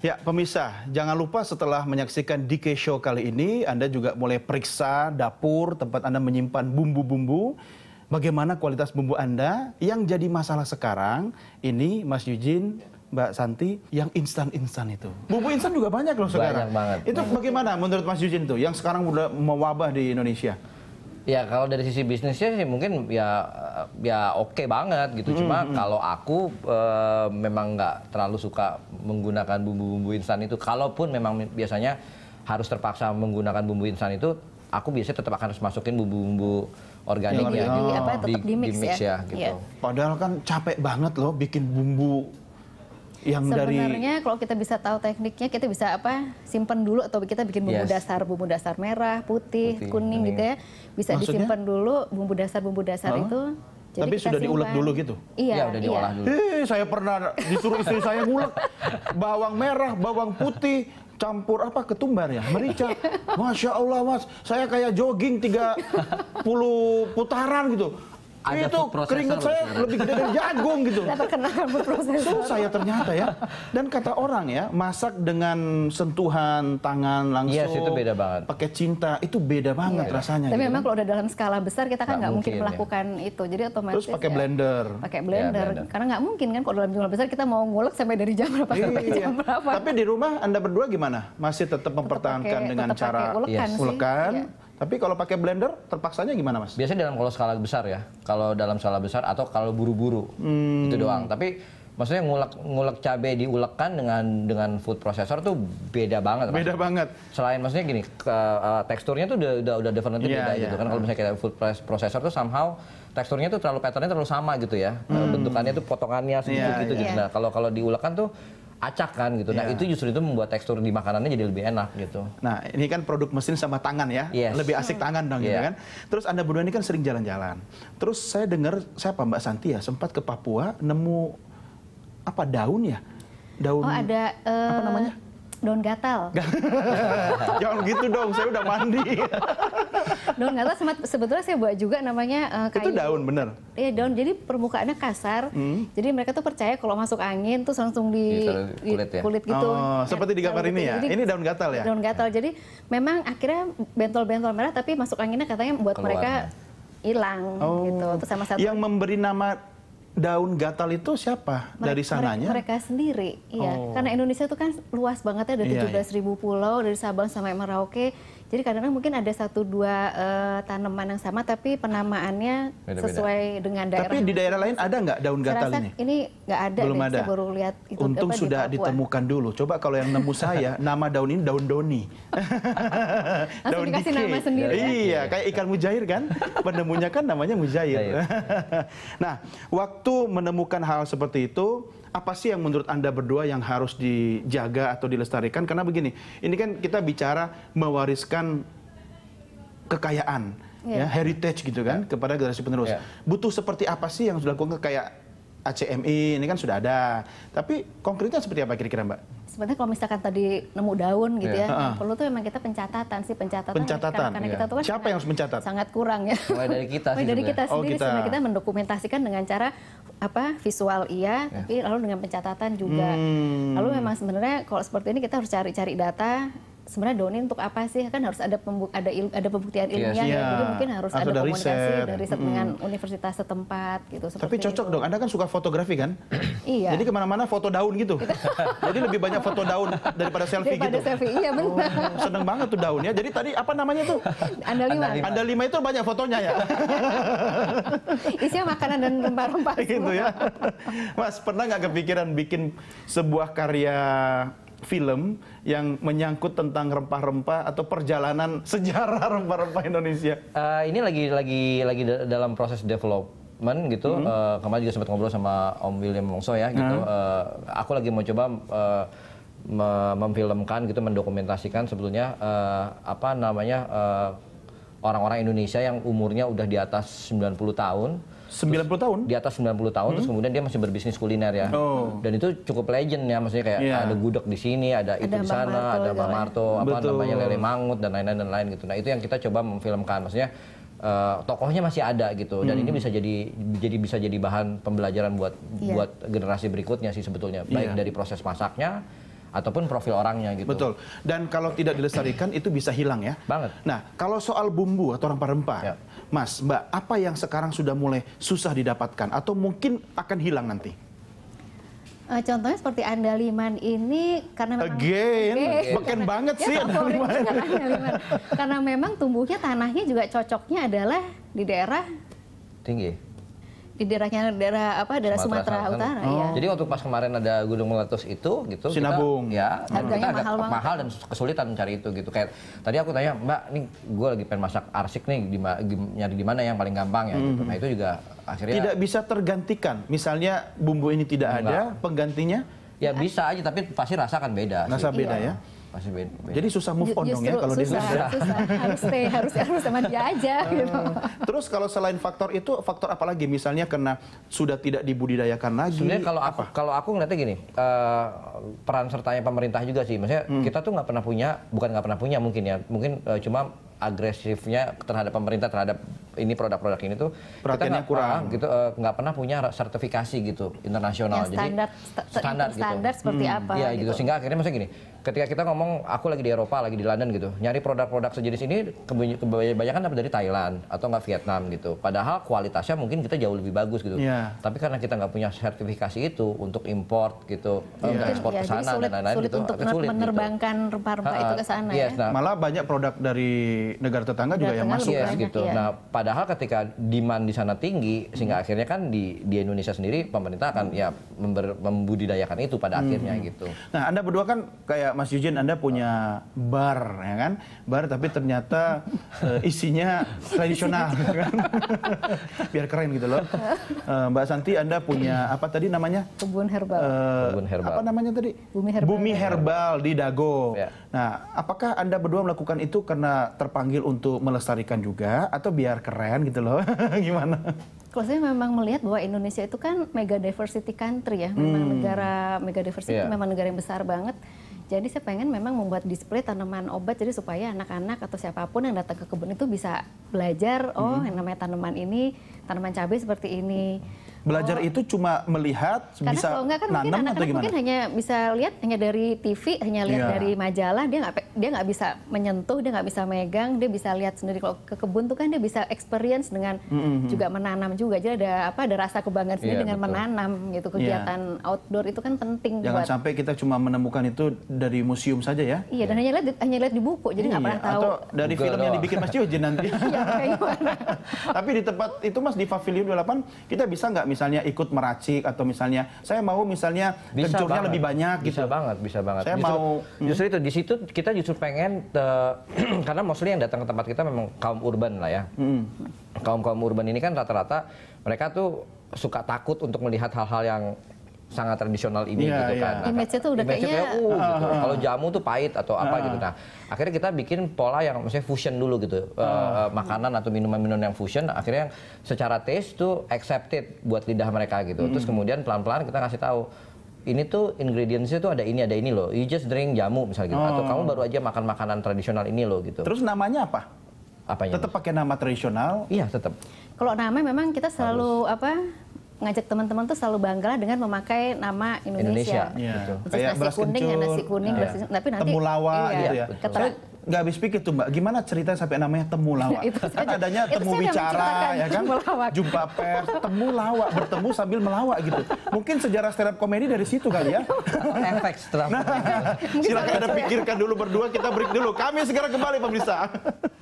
Ya, pemirsa, jangan lupa setelah menyaksikan DK Show kali ini, Anda juga mulai periksa dapur tempat Anda menyimpan bumbu-bumbu. Bagaimana kualitas bumbu Anda? Yang jadi masalah sekarang, ini Mas Yujin, Mbak Santi, yang instan-instan itu. Bumbu instan juga banyak loh sekarang. Banyak banget. Itu bagaimana menurut Mas Yujin tuh, yang sekarang udah mewabah di Indonesia? Ya kalau dari sisi bisnisnya sih mungkin ya ya oke okay banget gitu. Hmm, Cuma kalau aku e, memang nggak terlalu suka menggunakan bumbu-bumbu instan itu. Kalaupun memang biasanya harus terpaksa menggunakan bumbu instan itu, aku biasanya tetap akan harus masukin bumbu-bumbu organiknya. Ya, ya. Di, oh. Apa, tetap di, di di mix ya. ya iya. gitu. Ya. Padahal kan capek banget loh bikin bumbu yang sebenarnya dari... kalau kita bisa tahu tekniknya kita bisa apa simpan dulu atau kita bikin bumbu yes. dasar bumbu dasar merah putih, putih kuning, kuning gitu ya bisa disimpan dulu bumbu dasar bumbu dasar huh? itu jadi Tapi sudah diulek dulu gitu? Iya, ya, udah iya. diolah iya. dulu. Hei, saya pernah disuruh istri saya ngulek bawang merah, bawang putih, campur apa ketumbar ya merica masya allah mas saya kayak jogging tiga puluh putaran gitu ada itu keringat saya sekarang. lebih gede dari jagung gitu. Susah saya ternyata ya. Dan kata orang ya, masak dengan sentuhan tangan langsung. Yes, itu beda banget. Pakai cinta, itu beda banget yeah. rasanya. Tapi gitu. Ya. memang kalau udah dalam skala besar kita kan nggak mungkin, mungkin ya. melakukan ya. itu. Jadi otomatis Terus pakai ya, blender. Pakai iya, blender. Ya, blender. Karena nggak mungkin kan kalau dalam jumlah besar kita mau ngulek sampai dari jam berapa iya. sampai jam berapa. Tapi di rumah Anda berdua gimana? Masih tetap mempertahankan tetap pakai, dengan tetap cara ulekan, yes. ulekan iya. Tapi kalau pakai blender, terpaksanya gimana mas? Biasanya dalam kalau skala besar ya, kalau dalam skala besar atau kalau buru-buru hmm. itu doang. Tapi maksudnya ngulek ngulek cabai diulekan dengan dengan food processor tuh beda banget. Beda banget. Selain maksudnya gini, ke, uh, teksturnya tuh udah udah, udah definitely yeah, beda yeah. gitu kan. Kalau misalnya kita food processor tuh somehow teksturnya tuh terlalu patternnya terlalu sama gitu ya. Eh, hmm. Bentukannya tuh potongannya segitu yeah, gitu yeah. gitu. Nah, kalau kalau diulekan tuh acak kan gitu. Nah, yeah. itu justru itu membuat tekstur di makanannya jadi lebih enak gitu. Nah, ini kan produk mesin sama tangan ya. Yes. Lebih asik hmm. tangan dong yeah. gitu iya. kan. Terus Anda berdua ini kan sering jalan-jalan. Terus saya dengar siapa Mbak Santi ya sempat ke Papua nemu apa daun ya? Daun Oh, ada uh... apa eh, namanya? daun gatal. Jangan gitu dong, saya udah mandi. daun nggak sebetulnya saya buat juga namanya uh, kayu. Itu daun bener? Iya daun. Jadi permukaannya kasar. Hmm. Jadi mereka tuh percaya kalau masuk angin tuh langsung di, di kulit, ya? kulit gitu. Oh, iya, seperti di gambar ini ya. Jadi, ini daun gatal ya? Daun gatal. Ya. Jadi memang akhirnya bentol-bentol merah tapi masuk anginnya katanya buat Keluar. mereka hilang oh. gitu. Itu sama Yang memberi nama daun gatal itu siapa mereka, dari sananya? Mereka, sendiri, ya. Oh. Karena Indonesia itu kan luas banget ya, ada iya, iya. tujuh belas iya. ribu pulau dari Sabang sampai Merauke. Jadi kadang-kadang mungkin ada satu dua uh, tanaman yang sama tapi penamaannya Beda -beda. sesuai dengan daerah. Tapi di daerah lain ada nggak daun gatal ini? Ini nggak ada. Belum ada. Saya baru lihat. Itu Untung sudah di ditemukan dulu. Coba kalau yang nemu saya, nama daun ini daun doni. daun dikasih dike. nama sendiri. Ya? Iya, kayak ikan mujair kan? Penemunya kan namanya mujair. nah, waktu menemukan hal seperti itu, apa sih yang menurut Anda berdua yang harus dijaga atau dilestarikan? Karena begini, ini kan kita bicara mewariskan kekayaan, yeah. ya, heritage gitu kan, yeah. kepada generasi penerus. Yeah. Butuh seperti apa sih yang sudah dilakukan kayak ACMI ini kan sudah ada. Tapi konkretnya seperti apa kira-kira Mbak? sebenarnya kalau misalkan tadi nemu daun gitu yeah. ya, uh-huh. perlu tuh memang kita pencatatan sih pencatatan. Pencatatan. Karena, karena yeah. kita tuh kan siapa yang harus mencatat? Sangat kurang ya. Mulai dari kita. Mulai dari kita sendiri. Oh, kita... Sebenarnya kita oh, mendokumentasikan dengan cara apa visual iya, yeah. tapi lalu dengan pencatatan juga. Hmm. Lalu memang sebenarnya kalau seperti ini kita harus cari-cari data sebenarnya doni untuk apa sih kan harus ada pembuk ada il, ada pembuktian iya ilmiah yes, ya. ya jadi iya. mungkin harus, harus ada, komunikasi riset, dari riset mm. dengan universitas setempat gitu tapi cocok itu. dong anda kan suka fotografi kan iya jadi kemana-mana foto daun gitu jadi lebih banyak foto daun daripada selfie daripada gitu selfie iya oh, benar oh, seneng banget tuh daun ya jadi tadi apa namanya tuh anda lima anda lima itu banyak fotonya ya isinya makanan dan rempah-rempah gitu ya mas pernah nggak kepikiran bikin sebuah karya film yang menyangkut tentang rempah-rempah atau perjalanan sejarah rempah-rempah Indonesia? Uh, ini lagi lagi lagi dalam proses develop development gitu. Mm -hmm. uh, kemarin juga sempat ngobrol sama Om William Longso ya gitu. Mm -hmm. uh, aku lagi mau coba uh, memfilmkan gitu, mendokumentasikan sebetulnya uh, apa namanya orang-orang uh, Indonesia yang umurnya udah di atas 90 tahun 90 puluh tahun? Di atas 90 tahun hmm? terus kemudian dia masih berbisnis kuliner ya. Oh. Dan itu cukup legend ya maksudnya kayak yeah. ada gudeg di sini, ada, ada itu di sana, ada Mbak Marto, apa Betul. namanya lele mangut dan lain-lain dan lain gitu. Nah, itu yang kita coba memfilmkan maksudnya Uh, tokohnya masih ada gitu dan hmm. ini bisa jadi jadi bisa jadi bahan pembelajaran buat yeah. buat generasi berikutnya sih sebetulnya baik yeah. dari proses masaknya ataupun profil orangnya gitu. Betul. Dan kalau tidak dilestarikan itu bisa hilang ya. Banget. Nah, kalau soal bumbu atau rempah-rempah, ya. Mas, Mbak, apa yang sekarang sudah mulai susah didapatkan atau mungkin akan hilang nanti? Eh, contohnya seperti andaliman ini karena memang again, beken banget ya, sih andaliman. karena memang tumbuhnya tanahnya juga cocoknya adalah di daerah tinggi di daerahnya daerah apa daerah Sumatera, Sumatera Utara oh. ya. Jadi waktu pas kemarin ada gunung meletus itu gitu Sinabung. Kita, ya, harganya kita mahal, agak mahal dan kesulitan mencari itu gitu. Kayak tadi aku tanya, "Mbak, nih gue lagi pengen masak arsik nih, di, nyari di mana yang paling gampang ya?" Mm -hmm. gitu. Nah, mhm. itu juga akhirnya tidak bisa tergantikan. Misalnya bumbu ini tidak enggak. ada, penggantinya Ya bisa aja, tapi pasti rasa akan beda. Rasa sih. beda iya. ya. Masih beda, beda. Jadi susah move on dong ya kalau dia di Indonesia. Susah. harus stay, harus harus sama dia aja. Eh, gitu. Terus kalau selain faktor itu, faktor apa lagi? Misalnya karena sudah tidak dibudidayakan lagi. Sebenarnya kalau apa? aku kalau aku ngeliatnya gini, uh, peran sertanya pemerintah juga sih. Maksudnya hmm. kita tuh nggak pernah punya, bukan nggak pernah punya mungkin ya, mungkin uh, cuma agresifnya terhadap pemerintah terhadap ini produk-produk ini tuh perhatiannya kita gak, kurang uh, gitu eh, nggak uh, pernah punya sertifikasi gitu internasional jadi standar, jadi standar gitu standar seperti hmm, apa ya gitu. gitu sehingga akhirnya maksudnya gini ketika kita ngomong aku lagi di Eropa lagi di London gitu nyari produk-produk sejenis ini kebanyakan dapat dari Thailand atau nggak Vietnam gitu padahal kualitasnya mungkin kita jauh lebih bagus gitu yeah. tapi karena kita nggak punya sertifikasi itu untuk import gitu yeah. Iya. ekspor yeah, ke sana dan lain-lain gitu untuk agak sulit gitu. menerbangkan rempah rempah gitu. itu ke sana yes, iya, ya nah, malah banyak produk dari negara tetangga juga yang masuk yes, iya, kan? gitu yeah. nah padahal ketika demand di sana tinggi hmm. sehingga akhirnya kan di di Indonesia sendiri pemerintah akan hmm. ya member, membudidayakan itu pada hmm. akhirnya hmm. gitu. Nah, Anda berdua kan kayak Mas Yujin Anda punya bar ya kan? Bar tapi ternyata eh, isinya tradisional ya kan. Biar keren gitu loh. Eh, Mbak Santi Anda punya apa tadi namanya? Kebun herbal. Uh, Kebun herbal. Apa namanya tadi? Bumi herbal. Bumi herbal di Dago. Ya. Nah, apakah Anda berdua melakukan itu karena terpanggil untuk melestarikan juga atau biar keren gitu loh? Gimana? Kalau saya memang melihat bahwa Indonesia itu kan mega diversity country ya, memang hmm. negara mega diversity, yeah. memang negara yang besar banget. Jadi saya pengen memang membuat display tanaman obat jadi supaya anak-anak atau siapapun yang datang ke kebun itu bisa belajar oh hmm. yang namanya tanaman ini, tanaman cabai seperti ini. Belajar oh. itu cuma melihat Karena bisa kalau enggak kan nanam mungkin atau gimana? Mungkin hanya bisa lihat hanya dari TV, hanya lihat yeah. dari majalah, dia nggak dia nggak bisa menyentuh, dia nggak bisa megang, dia bisa lihat sendiri kalau ke kebun tuh kan dia bisa experience dengan mm -hmm. juga menanam juga. Jadi ada apa ada rasa kebanggaan sendiri yeah, dengan betul. menanam gitu iya. kegiatan yeah. outdoor itu kan penting Jangan buat... sampai kita cuma menemukan itu dari museum saja ya. Iya, yeah. dan iya. hanya lihat hanya lihat di buku, jadi nggak yeah. pernah tahu. Atau dari Google film yang dibikin Mas Jojen nanti. Iya, Tapi di tempat itu Mas di Pavilion 28 kita bisa nggak misalnya misalnya ikut meracik atau misalnya saya mau misalnya bisa kencurnya lebih banyak gitu. Bisa banget, bisa banget. Saya justru, mau hmm. justru itu di situ kita justru pengen eh, te, karena mostly yang datang ke tempat kita memang kaum urban lah ya. Kaum hmm. kaum urban ini kan rata-rata mereka tuh suka takut untuk melihat hal-hal yang sangat tradisional ini yeah, gitu iya. kan. Yeah. Image-nya tuh udah Image kayaknya kayak, uh, gitu. Uh, uh, Kalau jamu tuh pahit atau apa ah. gitu. Nah, akhirnya kita bikin pola yang maksudnya fusion dulu gitu. Uh, makanan atau minuman-minuman yang fusion akhirnya yang secara taste tuh accepted buat lidah mereka gitu. Mm. Terus hmm. kemudian pelan-pelan kita kasih tahu ini tuh ingredients-nya tuh ada ini ada ini loh. You just drink jamu misalnya gitu. Oh. Atau kamu baru aja makan makanan tradisional ini loh gitu. Terus namanya apa? Apanya? Tetap pakai nama tradisional? Iya, tetap. Kalau nama memang kita selalu Harus. apa? ngajak teman-teman tuh selalu bangga dengan memakai nama Indonesia. Indonesia. Ya. Gitu. Kayak nasi beras kuning, ya, kencur, nasi kuning, ya. nasi, tapi nanti Temulawa, iya, gitu ya. Betul. nggak habis pikir tuh mbak, gimana cerita sampai namanya temu lawak? itu kan adanya temu bicara ya kan, jumpa pers, temu lawak, bertemu sambil melawak gitu. Mungkin sejarah stand up komedi dari situ kali ya. Efek setelah. Nah, silakan ada pikirkan dulu berdua, kita break dulu. Kami segera kembali pemirsa.